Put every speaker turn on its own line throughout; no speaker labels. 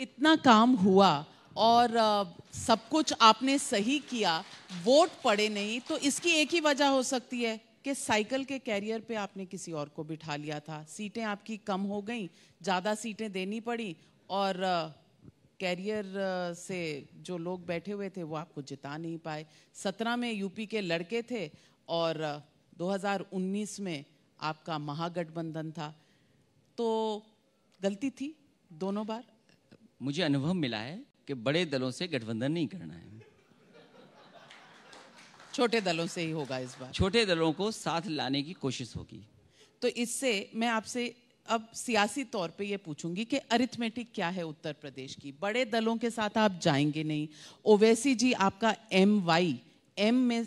इतना काम हुआ और सब कुछ आपने सही किया वोट पड़े नहीं तो इसकी एक ही वजह हो सकती है कि साइकिल के कैरियर पे आपने किसी और को बिठा लिया था सीटें आपकी कम हो गई ज़्यादा सीटें देनी पड़ी और कैरियर से जो लोग बैठे हुए थे वो आपको जिता नहीं पाए सत्रह में यूपी के लड़के थे और 2019 में आपका महागठबंधन था तो गलती थी
दोनों बार मुझे अनुभव मिला है कि बड़े दलों से गठबंधन नहीं करना है
छोटे दलों से ही होगा इस बार
छोटे दलों को साथ लाने की कोशिश होगी
तो इससे मैं आपसे अब सियासी तौर पे ये पूछूंगी कि अरिथमेटिक क्या है उत्तर प्रदेश की बड़े दलों के साथ आप जाएंगे नहीं ओवैसी जी आपका एम वाई एम में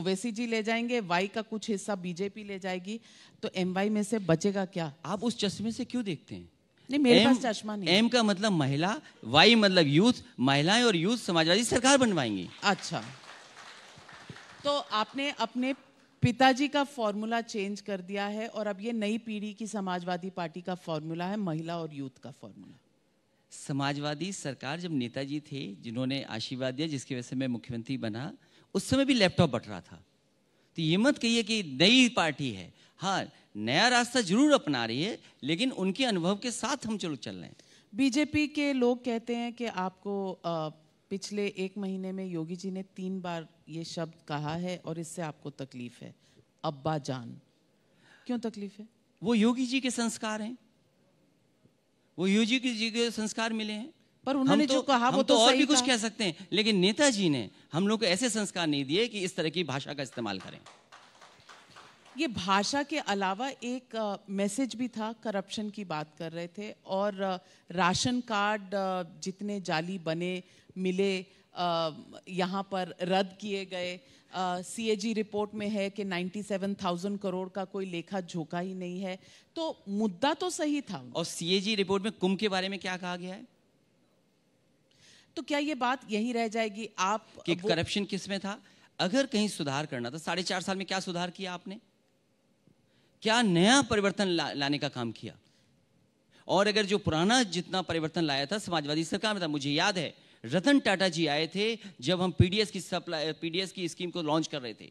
ओवैसी जी ले जाएंगे वाई का कुछ हिस्सा बीजेपी ले जाएगी तो एम वाई में से बचेगा क्या आप उस चश्मे से क्यों देखते हैं नहीं मेरे एम, पास चश्मा नहीं
एम का मतलब महिला वाई मतलब यूथ महिलाएं और यूथ समाजवादी सरकार बनवाएंगी अच्छा
तो आपने अपने पिताजी का फॉर्मूला चेंज कर दिया है और अब ये नई पीढ़ी की समाजवादी पार्टी का फॉर्मूला है महिला और यूथ का फॉर्मूला
समाजवादी सरकार जब नेताजी थे जिन्होंने आशीर्वाद दिया जिसकी वजह से मैं मुख्यमंत्री बना उस समय भी लैपटॉप बट रहा था तो ये मत कहिए कि नई पार्टी है हाँ नया रास्ता जरूर अपना रही है लेकिन उनके अनुभव के साथ हम चलो चल रहे हैं बीजेपी
के लोग कहते हैं कि आपको आ, पिछले एक महीने में योगी जी ने तीन बार ये शब्द कहा है और इससे आपको तकलीफ है अब्बा जान क्यों तकलीफ है
वो योगी जी के संस्कार हैं वो योगी जी के संस्कार मिले हैं
पर उन्होंने तो, जो कहा वो तो, तो और भी कुछ कह
सकते हैं लेकिन नेताजी ने हम लोग को ऐसे संस्कार नहीं दिए कि इस तरह की भाषा का इस्तेमाल करें
ये भाषा के अलावा एक मैसेज भी था करप्शन की बात कर रहे थे और राशन कार्ड जितने जाली बने मिले यहाँ पर रद्द किए गए सीएजी रिपोर्ट में है कि 97,000 करोड़ का कोई लेखा झोंका ही नहीं है तो मुद्दा तो सही था
और जी रिपोर्ट में कुंभ के बारे में क्या कहा गया है
तो क्या ये बात यही रह जाएगी आप कि करप्शन
किस में था अगर कहीं सुधार करना था साढ़े चार साल में क्या सुधार किया आपने क्या नया परिवर्तन ला, लाने का काम किया और अगर जो पुराना जितना परिवर्तन लाया था समाजवादी सरकार में था मुझे याद है रतन टाटा जी आए थे जब हम पीडीएस की सप्लाई पीडीएस की स्कीम को लॉन्च कर रहे थे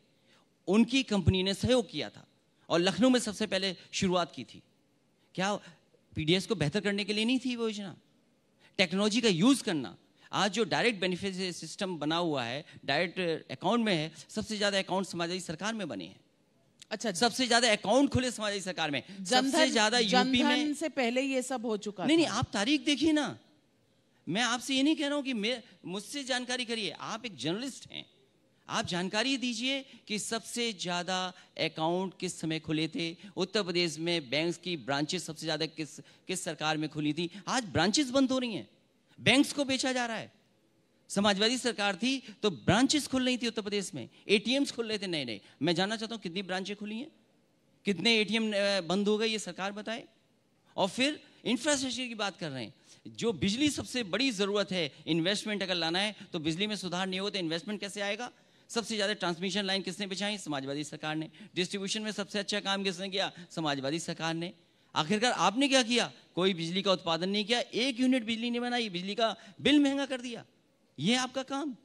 उनकी कंपनी ने सहयोग किया था और लखनऊ में सबसे पहले शुरुआत की थी क्या पीडीएस को बेहतर करने के लिए नहीं थी वो योजना टेक्नोलॉजी का यूज़ करना आज जो डायरेक्ट बेनिफिट सिस्टम बना हुआ है डायरेक्ट अकाउंट में है सबसे ज़्यादा अकाउंट समाजवादी सरकार में बने हैं अच्छा सबसे ज्यादा अकाउंट खुले समाजवादी सरकार में सबसे ज्यादा यूपी में
से पहले ये सब हो चुका नहीं नहीं आप तारीख देखिए ना
मैं आपसे ये नहीं कह रहा हूँ कि मुझसे जानकारी करिए आप एक जर्नलिस्ट हैं आप जानकारी दीजिए कि सबसे ज़्यादा अकाउंट किस समय खुले थे उत्तर प्रदेश में बैंक्स की ब्रांचेस सबसे ज़्यादा किस किस सरकार में खुली थी आज ब्रांचेस बंद हो रही हैं बैंक्स को बेचा जा रहा है समाजवादी सरकार थी तो ब्रांचेस खुल रही थी उत्तर प्रदेश में एटीएम्स खुल रहे थे नए नए मैं जानना चाहता हूँ कितनी ब्रांचें खुली हैं कितने एटीएम बंद हो गए ये सरकार बताए और फिर इंफ्रास्ट्रक्चर की बात कर रहे हैं जो बिजली सबसे बड़ी ज़रूरत है इन्वेस्टमेंट अगर लाना है तो बिजली में सुधार नहीं हो तो इन्वेस्टमेंट कैसे आएगा सबसे ज़्यादा ट्रांसमिशन लाइन किसने बिछाई समाजवादी सरकार ने डिस्ट्रीब्यूशन में सबसे अच्छा काम किसने किया समाजवादी सरकार ने आखिरकार आपने क्या किया कोई बिजली का उत्पादन नहीं किया एक यूनिट बिजली नहीं बनाई बिजली का बिल महंगा कर दिया ये आपका काम